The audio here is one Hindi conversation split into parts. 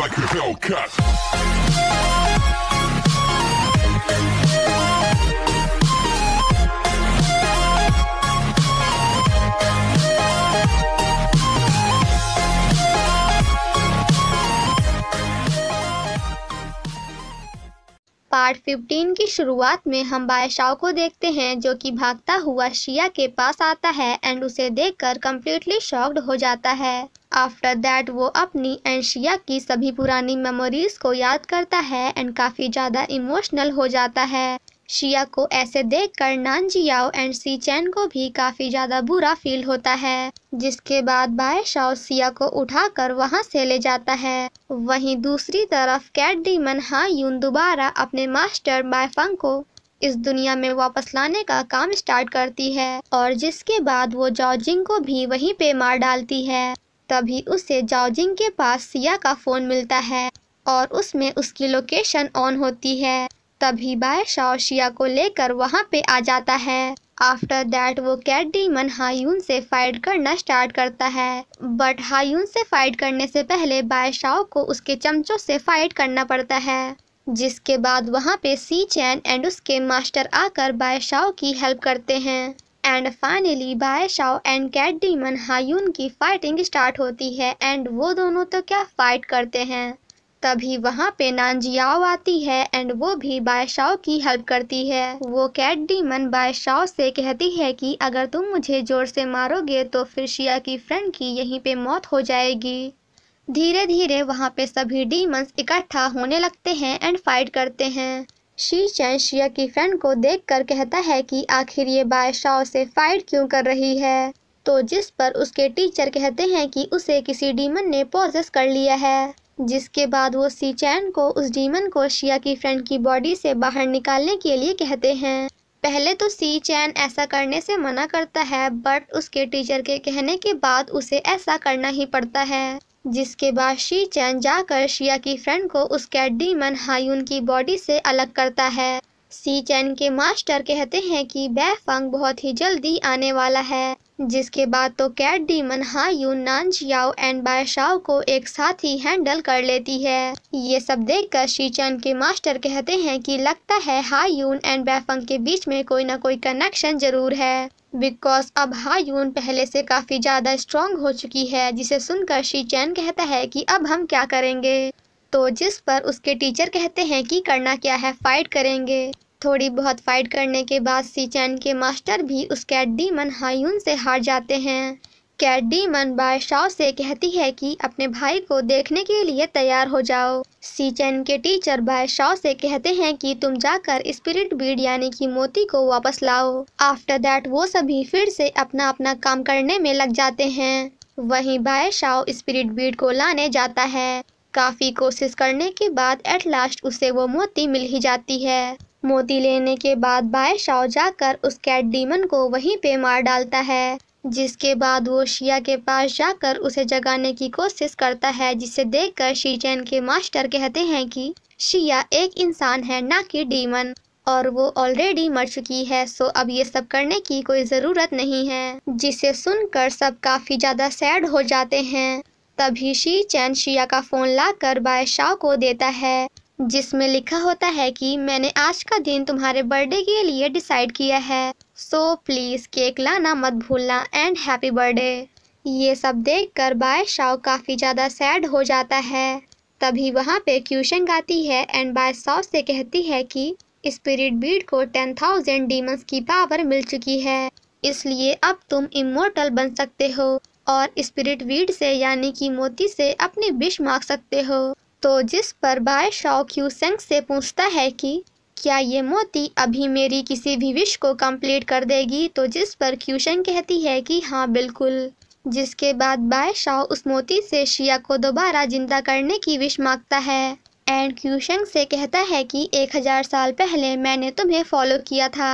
like a Hellcat. पार्ट 15 की शुरुआत में हम बायशाओ को देखते हैं जो कि भागता हुआ शिया के पास आता है एंड उसे देखकर कंप्लीटली शॉक्ड हो जाता है आफ्टर दैट वो अपनी एंड शिया की सभी पुरानी मेमोरीज को याद करता है एंड काफ़ी ज़्यादा इमोशनल हो जाता है शिया को ऐसे देखकर नानजियाओ एंड सी चैन को भी काफ़ी ज़्यादा बुरा फील होता है जिसके बाद बाय शाओ सिया को उठाकर वहाँ से ले जाता है वहीं दूसरी तरफ कैट डीमन हा यून दोबारा अपने मास्टर बायफंग को इस दुनिया में वापस लाने का काम स्टार्ट करती है और जिसके बाद वो जॉर्जिंग को भी वहीं पे मार डालती है तभी उसे जाओजिंग के पास सिया का फ़ोन मिलता है और उसमें उसकी लोकेशन ऑन होती है तभी बाय शाओ शिया को लेकर वहाँ पे आ जाता है आफ्टर दैट वो कैट डीमन हायून से फाइट करना स्टार्ट करता है बट हायून से फाइट करने से पहले बाय शाओ को उसके चमचों से फाइट करना पड़ता है जिसके बाद वहाँ पे सी चैन एंड उसके मास्टर आकर बाय शाओ की हेल्प करते हैं and finally Bai Shao and cat demon Hayun की फाइटिंग स्टार्ट होती है एंड वो दोनों तो क्या फाइट करते हैं तभी वहाँ पे नानजियाओ आती है एंड वो भी बायशाओ की हेल्प करती है वो कैट डीमन बायशाओ से कहती है कि अगर तुम मुझे जोर से मारोगे तो फिर शिया की फ्रेंड की यहीं पे मौत हो जाएगी धीरे धीरे वहाँ पे सभी डीमंस इकट्ठा होने लगते हैं एंड फाइट करते हैं शी चैन शिया की फ्रेंड को देखकर कहता है कि आखिर ये बादशाह से फाइट क्यों कर रही है तो जिस पर उसके टीचर कहते हैं कि उसे किसी डीमन ने पोजेस कर लिया है जिसके बाद वो सी चैन को उस डीमन को शिया की फ्रेंड की बॉडी से बाहर निकालने के लिए कहते हैं पहले तो सी चैन ऐसा करने से मना करता है बट उसके टीचर के कहने के बाद उसे ऐसा करना ही पड़ता है जिसके बाद शी चैन जाकर शिया की फ्रेंड को उसके डीमन हायून की बॉडी से अलग करता है सी चैन के मास्टर कहते हैं कि बैफंग बहुत ही जल्दी आने वाला है जिसके बाद तो कैट डीमन हाँ नान नानजियाओ एंड बादशाह को एक साथ ही हैंडल कर लेती है ये सब देखकर चैन के मास्टर कहते हैं कि लगता है हाँ यून एंड बैफंग के बीच में कोई ना कोई कनेक्शन जरूर है बिकॉज अब हाँ यून पहले से काफ़ी ज़्यादा स्ट्रॉन्ग हो चुकी है जिसे सुनकर चैन कहता है कि अब हम क्या करेंगे तो जिस पर उसके टीचर कहते हैं कि करना क्या है फाइट करेंगे थोड़ी बहुत फाइट करने के बाद सीचैन के मास्टर भी उस कैट डीमन हायून से हार जाते हैं कैट डीमन बादशाह से कहती है कि अपने भाई को देखने के लिए तैयार हो जाओ सीचैन के टीचर बादशाह से कहते हैं कि तुम जाकर स्पिरिट बीड यानी कि मोती को वापस लाओ आफ्टर दैट वो सभी फिर से अपना अपना काम करने में लग जाते हैं वहीं बादशाह स्पिरिट बीड को लाने जाता है काफ़ी कोशिश करने के बाद एट लास्ट उसे वो मोती मिल ही जाती है मोती लेने के बाद बाय शाओ जाकर उस कैट डीमन को वहीं पे मार डालता है जिसके बाद वो शिया के पास जाकर उसे जगाने की कोशिश करता है जिसे देखकर शीचैन के मास्टर कहते हैं कि शिया एक इंसान है ना कि डीमन और वो ऑलरेडी मर चुकी है सो अब ये सब करने की कोई ज़रूरत नहीं है जिसे सुनकर सब काफ़ी ज़्यादा सैड हो जाते हैं तभी शी चैन शिया का फ़ोन लाकर शाह को देता है जिसमें लिखा होता है कि मैंने आज का दिन तुम्हारे बर्थडे के लिए डिसाइड किया है सो प्लीज़ केक लाना मत भूलना एंड हैप्पी बर्थडे ये सब देखकर बाय शाओ काफ़ी ज़्यादा सैड हो जाता है तभी वहाँ पे क्यूशन गाती है एंड बाय शाओ से कहती है कि स्पिरिट बीड को टेन थाउजेंड डीमंस की पावर मिल चुकी है इसलिए अब तुम इमोटल बन सकते हो और स्पिरिट वीड से यानी कि मोती से अपनी विश मांग सकते हो तो जिस पर बाय शाओ क्यू संग से पूछता है कि क्या ये मोती अभी मेरी किसी भी विश को कंप्लीट कर देगी तो जिस पर क्यूशन कहती है कि हाँ बिल्कुल जिसके बाद बाय शाह उस मोती से शिया को दोबारा जिंदा करने की विश मांगता है एंड क्यूशन से कहता है कि एक हज़ार साल पहले मैंने तुम्हें फॉलो किया था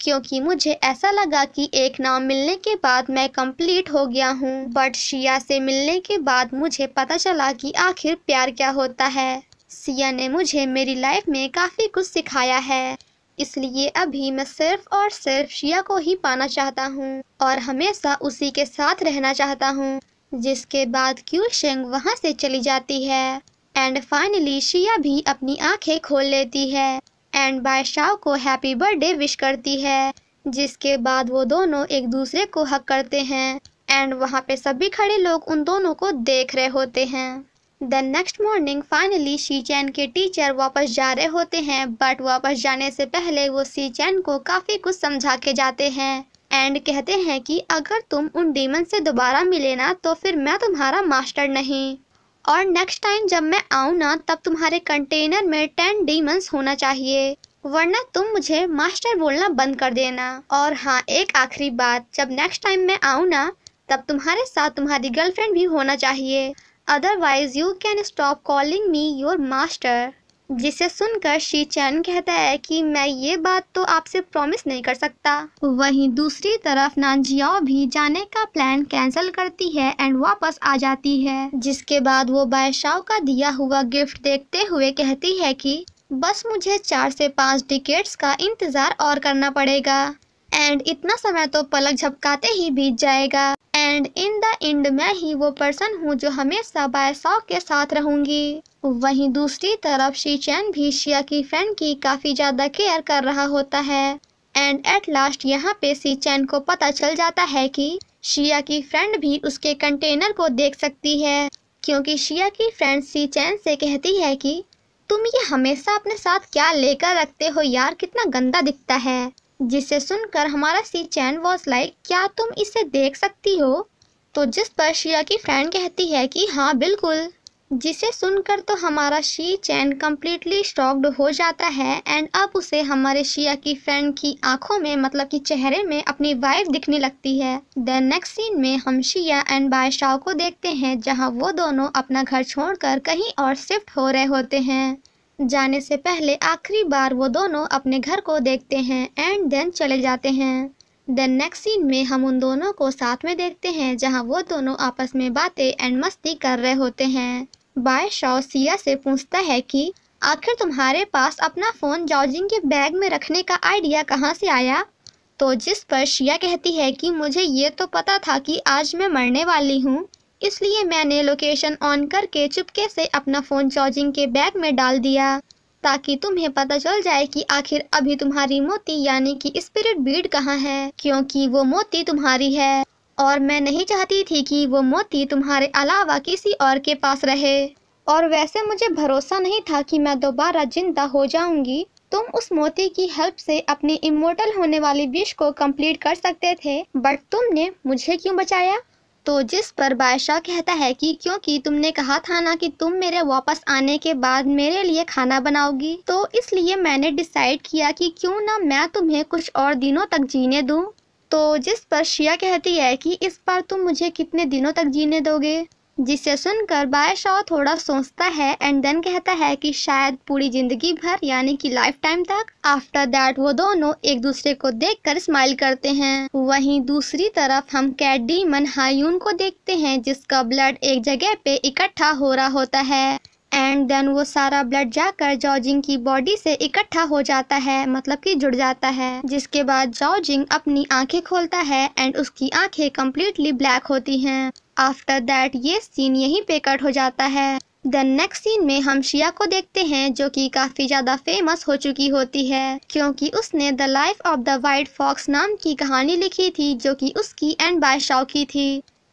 क्योंकि मुझे ऐसा लगा कि एक नाम मिलने के बाद मैं कंप्लीट हो गया हूँ बट शिया से मिलने के बाद मुझे पता चला कि आखिर प्यार क्या होता है सिया ने मुझे मेरी लाइफ में काफ़ी कुछ सिखाया है इसलिए अभी मैं सिर्फ और सिर्फ शिया को ही पाना चाहता हूँ और हमेशा उसी के साथ रहना चाहता हूँ जिसके बाद क्यू शेंग वहाँ से चली जाती है एंड फाइनली शिया भी अपनी आंखें खोल लेती है एंड बादशाह को हैप्पी बर्थडे विश करती है जिसके बाद वो दोनों एक दूसरे को हक करते हैं एंड वहाँ पे सभी खड़े लोग उन दोनों को देख रहे होते हैं the next morning finally Shi Chen के टीचर वापस जा रहे होते हैं बट वापस जाने से पहले वो सी चैन को काफ़ी कुछ समझा के जाते हैं एंड कहते हैं कि अगर तुम उन डीमन से दोबारा मिले ना तो फिर मैं तुम्हारा मास्टर नहीं और नेक्स्ट टाइम जब मैं आऊँ ना तब तुम्हारे कंटेनर में टेन डीमंस होना चाहिए वरना तुम मुझे मास्टर बोलना बंद कर देना और हाँ एक आखिरी बात जब नेक्स्ट टाइम मैं आऊँ ना तब तुम्हारे साथ तुम्हारी गर्लफ्रेंड भी होना चाहिए otherwise you can stop calling me your master जिसे सुनकर शी चैन कहता है कि मैं ये बात तो आपसे प्रॉमिस नहीं कर सकता वहीं दूसरी तरफ नानजियाओ भी जाने का प्लान कैंसिल करती है एंड वापस आ जाती है जिसके बाद वो बायशाओ का दिया हुआ गिफ्ट देखते हुए कहती है कि बस मुझे चार से पाँच टिकट्स का इंतज़ार और करना पड़ेगा एंड इतना समय तो पलक झपकाते ही बीत जाएगा एंड इन द एंड मैं ही वो पर्सन हूँ जो हमेशा बाय के साथ रहूंगी वहीं दूसरी तरफ शी चैन भी शिया की फ्रेंड की काफ़ी ज़्यादा केयर कर रहा होता है एंड एट लास्ट यहाँ पे सी चैन को पता चल जाता है कि शिया की फ्रेंड भी उसके कंटेनर को देख सकती है क्योंकि शिया की फ्रेंड सी चैन से कहती है कि तुम ये हमेशा अपने साथ क्या लेकर रखते हो यार कितना गंदा दिखता है जिसे सुनकर हमारा सी चैन वॉज लाइक क्या तुम इसे देख सकती हो तो जिस पर शिया की फ्रेंड कहती है कि हाँ बिल्कुल जिसे सुनकर तो हमारा शी चैन कम्प्लीटली स्टॉक्ड हो जाता है एंड अब उसे हमारे शिया की फ्रेंड की आंखों में मतलब कि चेहरे में अपनी वाइफ दिखने लगती है देन नेक्स्ट सीन में हम शिया एंड बाय शाव को देखते हैं जहां वो दोनों अपना घर छोड़कर कहीं और शिफ्ट हो रहे होते हैं जाने से पहले आखिरी बार वो दोनों अपने घर को देखते हैं एंड देन चले जाते हैं देन नेक्स्ट सीन में हम उन दोनों को साथ में देखते हैं जहां वो दोनों आपस में बातें एंड मस्ती कर रहे होते हैं बाय शॉ सिया से पूछता है कि आखिर तुम्हारे पास अपना फ़ोन जॉर्जिंग के बैग में रखने का आइडिया कहाँ से आया तो जिस पर शिया कहती है कि मुझे ये तो पता था कि आज मैं मरने वाली हूँ इसलिए मैंने लोकेशन ऑन करके चुपके से अपना फ़ोन चार्जिंग के बैग में डाल दिया ताकि तुम्हें पता चल जाए कि आखिर अभी तुम्हारी मोती यानी कि स्पिरिट बीड कहाँ है क्योंकि वो मोती तुम्हारी है और मैं नहीं चाहती थी कि वो मोती तुम्हारे अलावा किसी और के पास रहे और वैसे मुझे भरोसा नहीं था कि मैं दोबारा जिंदा हो जाऊंगी तुम उस मोती की हेल्प से अपनी इमोटल होने वाली विश को कंप्लीट कर सकते थे बट तुमने मुझे क्यों बचाया तो जिस पर बादशाह कहता है कि क्योंकि तुमने कहा था ना कि तुम मेरे वापस आने के बाद मेरे लिए खाना बनाओगी तो इसलिए मैंने डिसाइड किया कि क्यों ना मैं तुम्हें कुछ और दिनों तक जीने दूँ तो जिस पर शिया कहती है कि इस बार तुम मुझे कितने दिनों तक जीने दोगे जिसे सुनकर बादशाह थोड़ा सोचता है एंड देन कहता है कि शायद पूरी ज़िंदगी भर यानी कि लाइफ टाइम तक आफ्टर दैट वो दोनों एक दूसरे को देखकर स्माइल करते हैं वहीं दूसरी तरफ हम कैडी मन हायून को देखते हैं जिसका ब्लड एक जगह पे इकट्ठा हो रहा होता है एंड देन वो सारा ब्लड जाकर जॉर्जिंग की बॉडी से इकट्ठा हो जाता है मतलब कि जुड़ जाता है जिसके बाद जॉर्जिंग अपनी आंखें खोलता है एंड उसकी आंखें कम्प्लीटली ब्लैक होती हैं आफ्टर दैट ये सीन यहीं पे कट हो जाता है देन नेक्स्ट सीन में हम शिया को देखते हैं जो कि काफ़ी ज़्यादा फेमस हो चुकी होती है क्योंकि उसने the life of the white fox नाम की कहानी लिखी थी जो कि उसकी एंड बाय शौकी थी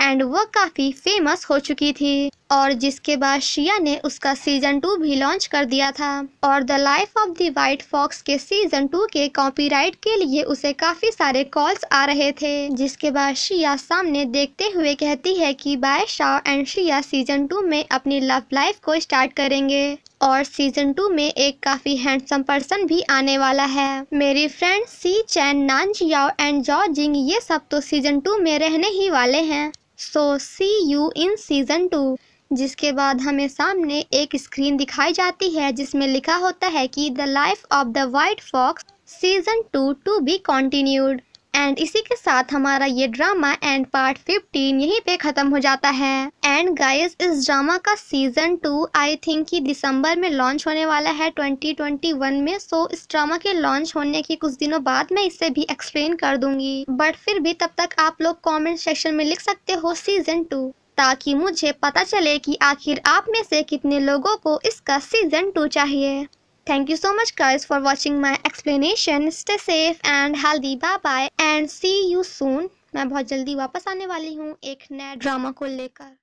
एंड वो काफ़ी फेमस हो चुकी थी और जिसके बाद शिया ने उसका सीजन टू भी लॉन्च कर दिया था और the life of the white fox के सीजन टू के कॉपीराइट के लिए उसे काफी सारे कॉल्स आ रहे थे जिसके बाद शिया सामने देखते हुए कहती है कि Bai Shao and Xia season two में अपनी लव लाइफ को स्टार्ट करेंगे और सीजन टू में एक काफी हैंडसम पर्सन भी आने वाला है मेरी friend Si Chen Nanjiao and Zhao Jing ये सब तो सीजन टू में रहने ही वाले हैं so see you in season two जिसके बाद हमें सामने एक स्क्रीन दिखाई जाती है जिसमें लिखा होता है कि the life of the white fox season two to be continued and इसी के साथ हमारा ये ड्रामा एंड पार्ट 15 यहीं पे ख़त्म हो जाता है एंड गाइस इस ड्रामा का सीजन टू आई थिंक कि दिसंबर में लॉन्च होने वाला है 2021 में सो इस ड्रामा के लॉन्च होने के कुछ दिनों बाद मैं इसे भी एक्सप्लेन कर दूंगी बट फिर भी तब तक आप लोग कॉमेंट सेक्शन में लिख सकते हो सीजन टू ताकि मुझे पता चले कि आखिर आप में से कितने लोगों को इसका सीजन टू चाहिए thank you so much guys for watching my explanation stay safe and healthy bye bye and see you soon मैं बहुत जल्दी वापस आने वाली हूँ एक नए ड्रामा को लेकर